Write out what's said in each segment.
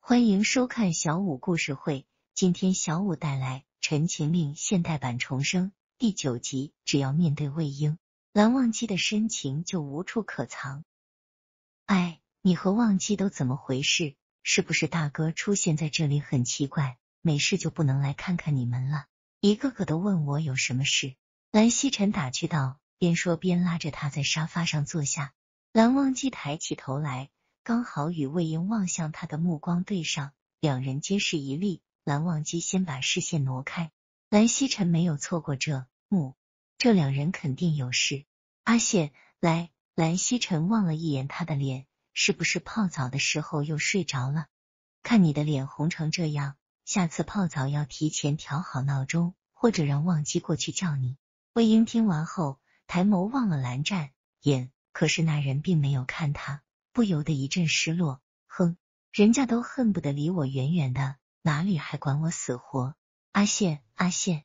欢迎收看小五故事会，今天小五带来《陈情令》现代版重生第九集。只要面对魏婴，蓝忘机的深情就无处可藏。哎，你和忘机都怎么回事？是不是大哥出现在这里很奇怪？没事就不能来看看你们了？一个个都问我有什么事。蓝曦臣打趣道。边说边拉着他在沙发上坐下，蓝忘机抬起头来，刚好与魏婴望向他的目光对上，两人皆是一立。蓝忘机先把视线挪开，蓝曦臣没有错过这幕，这两人肯定有事。阿羡，来，蓝曦臣望了一眼他的脸，是不是泡澡的时候又睡着了？看你的脸红成这样，下次泡澡要提前调好闹钟，或者让忘机过去叫你。魏婴听完后。抬眸望了蓝湛眼，可是那人并没有看他，不由得一阵失落。哼，人家都恨不得离我远远的，哪里还管我死活？阿羡，阿羡，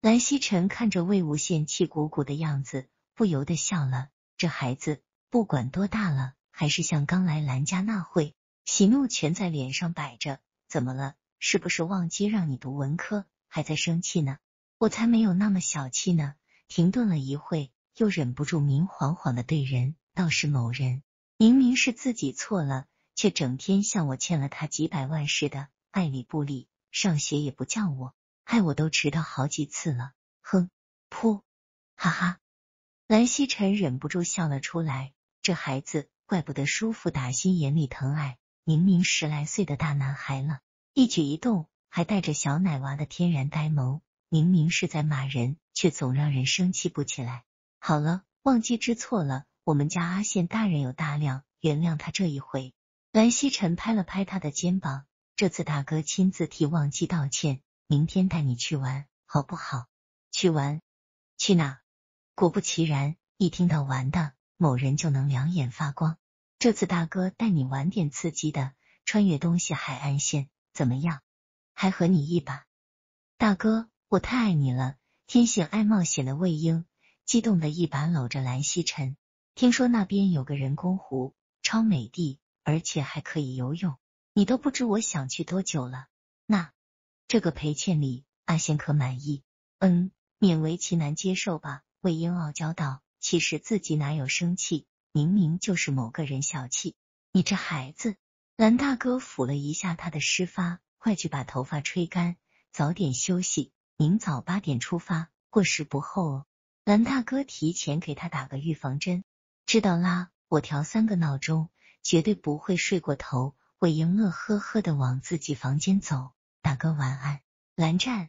蓝曦臣看着魏无羡气鼓鼓的样子，不由得笑了。这孩子不管多大了，还是像刚来蓝家那会，喜怒全在脸上摆着。怎么了？是不是忘记让你读文科，还在生气呢？我才没有那么小气呢。停顿了一会。又忍不住明晃晃的对人，倒是某人明明是自己错了，却整天像我欠了他几百万似的，爱理不理，上学也不叫我，害我都迟到好几次了。哼，噗，哈哈，蓝曦臣忍不住笑了出来。这孩子，怪不得叔父打心眼里疼爱。明明十来岁的大男孩了，一举一动还带着小奶娃的天然呆萌，明明是在骂人，却总让人生气不起来。好了，忘机知错了。我们家阿羡大人有大量，原谅他这一回。蓝曦臣拍了拍他的肩膀，这次大哥亲自替忘机道歉，明天带你去玩，好不好？去玩？去哪？果不其然，一听到玩的，某人就能两眼发光。这次大哥带你玩点刺激的，穿越东西海岸线，怎么样？还和你一把？大哥，我太爱你了，天性爱冒险的魏婴。激动的一把搂着蓝曦臣。听说那边有个人工湖，超美的，而且还可以游泳。你都不知我想去多久了。那这个赔钱礼，阿贤可满意？嗯，勉为其难接受吧。魏婴傲娇道：“其实自己哪有生气，明明就是某个人小气。”你这孩子，蓝大哥抚了一下他的湿发，快去把头发吹干，早点休息，明早八点出发，过时不候哦。蓝大哥提前给他打个预防针，知道啦！我调三个闹钟，绝对不会睡过头。魏婴乐呵呵的往自己房间走，大哥晚安，蓝湛，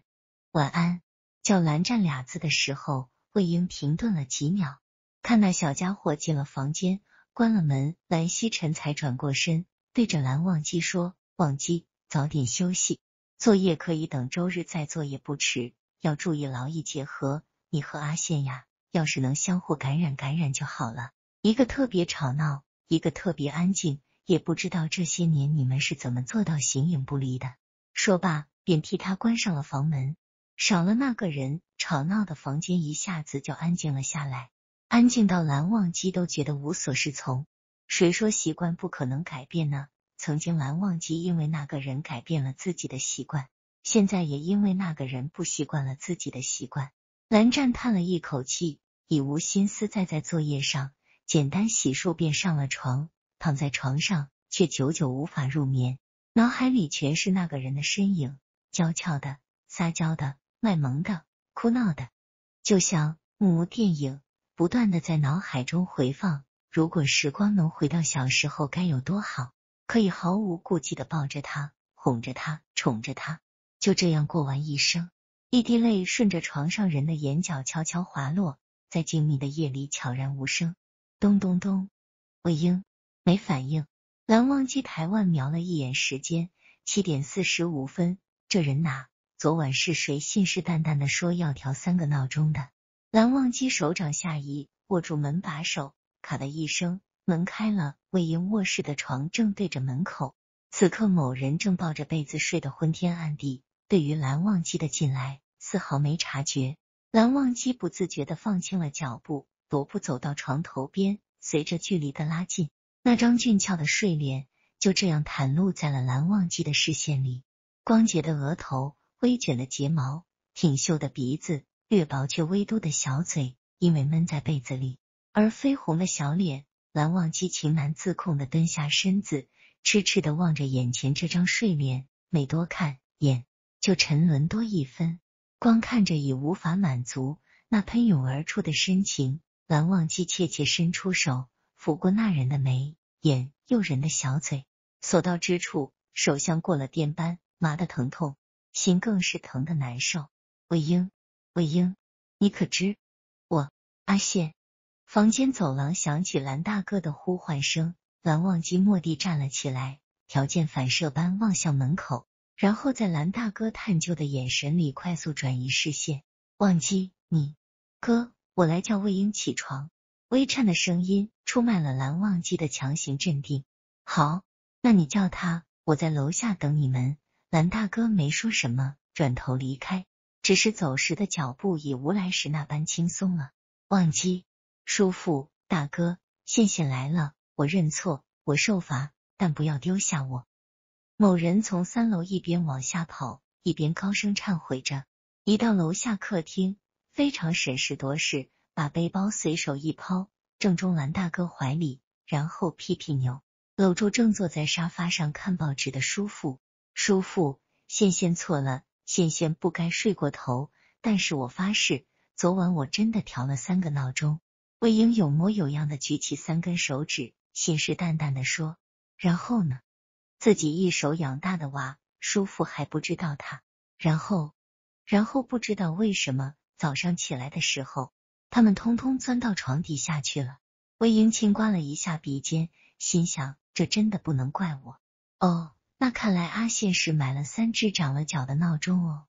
晚安。叫蓝湛俩字的时候，魏婴停顿了几秒，看那小家伙进了房间，关了门，蓝曦臣才转过身，对着蓝忘机说：“忘机，早点休息，作业可以等周日再做也不迟，要注意劳逸结合。”你和阿羡呀，要是能相互感染感染就好了。一个特别吵闹，一个特别安静，也不知道这些年你们是怎么做到形影不离的。说罢，便替他关上了房门。少了那个人，吵闹的房间一下子就安静了下来，安静到蓝忘机都觉得无所适从。谁说习惯不可能改变呢？曾经蓝忘机因为那个人改变了自己的习惯，现在也因为那个人不习惯了自己的习惯。蓝湛叹了一口气，已无心思再在作业上，简单洗漱便上了床。躺在床上，却久久无法入眠，脑海里全是那个人的身影，娇俏的、撒娇的、卖萌的、哭闹的，就像木木电影，不断的在脑海中回放。如果时光能回到小时候，该有多好，可以毫无顾忌的抱着他，哄着他，宠着他，就这样过完一生。一滴泪顺着床上人的眼角悄悄滑落，在静谧的夜里悄然无声。咚咚咚，魏婴没反应。蓝忘机抬腕瞄了一眼时间，七点四十五分。这人哪？昨晚是谁信誓旦旦的说要调三个闹钟的？蓝忘机手掌下移，握住门把手，咔的一声，门开了。魏婴卧室的床正对着门口，此刻某人正抱着被子睡得昏天暗地。对于蓝忘机的进来，丝毫没察觉，蓝忘机不自觉的放轻了脚步，踱步走到床头边。随着距离的拉近，那张俊俏的睡脸就这样袒露在了蓝忘机的视线里。光洁的额头，微卷的睫毛，挺秀的鼻子，略薄却微嘟的小嘴，因为闷在被子里而绯红的小脸。蓝忘机情难自控的蹲下身子，痴痴的望着眼前这张睡脸，每多看眼就沉沦多一分。光看着已无法满足，那喷涌而出的深情，蓝忘机怯怯伸出手，抚过那人的眉眼，诱人的小嘴，所到之处，手像过了电般麻的疼痛，心更是疼的难受。魏婴，魏婴，你可知我阿羡？房间走廊响起蓝大哥的呼唤声，蓝忘机蓦地站了起来，条件反射般望向门口。然后在蓝大哥探究的眼神里，快速转移视线。忘机，你哥，我来叫魏婴起床。微颤的声音出卖了蓝忘机的强行镇定。好，那你叫他，我在楼下等你们。蓝大哥没说什么，转头离开，只是走时的脚步已无来时那般轻松了。忘机，叔父，大哥，谢谢来了，我认错，我受罚，但不要丢下我。某人从三楼一边往下跑，一边高声忏悔着。一到楼下客厅，非常审时度势，把背包随手一抛，正中蓝大哥怀里，然后屁屁扭，搂住正坐在沙发上看报纸的叔父。叔父，羡羡错了，羡羡不该睡过头，但是我发誓，昨晚我真的调了三个闹钟。魏婴有模有样的举起三根手指，信誓旦旦的说：“然后呢？”自己一手养大的娃，叔父还不知道他。然后，然后不知道为什么早上起来的时候，他们通通钻到床底下去了。魏英轻刮了一下鼻尖，心想：这真的不能怪我哦。那看来阿信是买了三只长了脚的闹钟哦。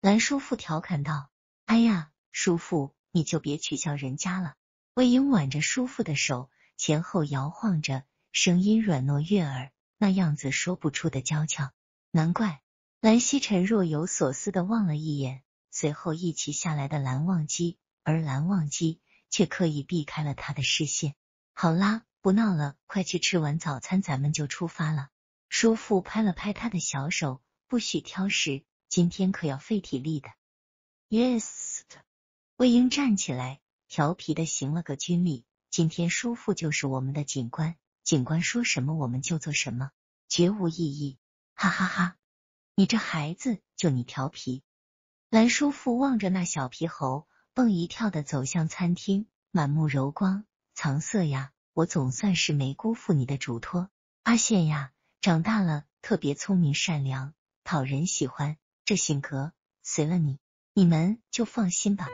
蓝叔父调侃道：“哎呀，叔父你就别取笑人家了。”魏英挽着叔父的手前后摇晃着，声音软糯悦耳。那样子说不出的娇俏，难怪蓝曦臣若有所思的望了一眼，随后一起下来的蓝忘机，而蓝忘机却刻意避开了他的视线。好啦，不闹了，快去吃完早餐，咱们就出发了。叔父拍了拍他的小手，不许挑食，今天可要费体力的。Yes，魏婴站起来，调皮的行了个军礼，今天叔父就是我们的警官。警官说什么我们就做什么，绝无异议。哈哈哈，你这孩子，就你调皮。蓝叔父望着那小皮猴，蹦一跳的走向餐厅，满目柔光，藏色呀，我总算是没辜负你的嘱托。阿宪呀，长大了特别聪明善良，讨人喜欢，这性格随了你，你们就放心吧。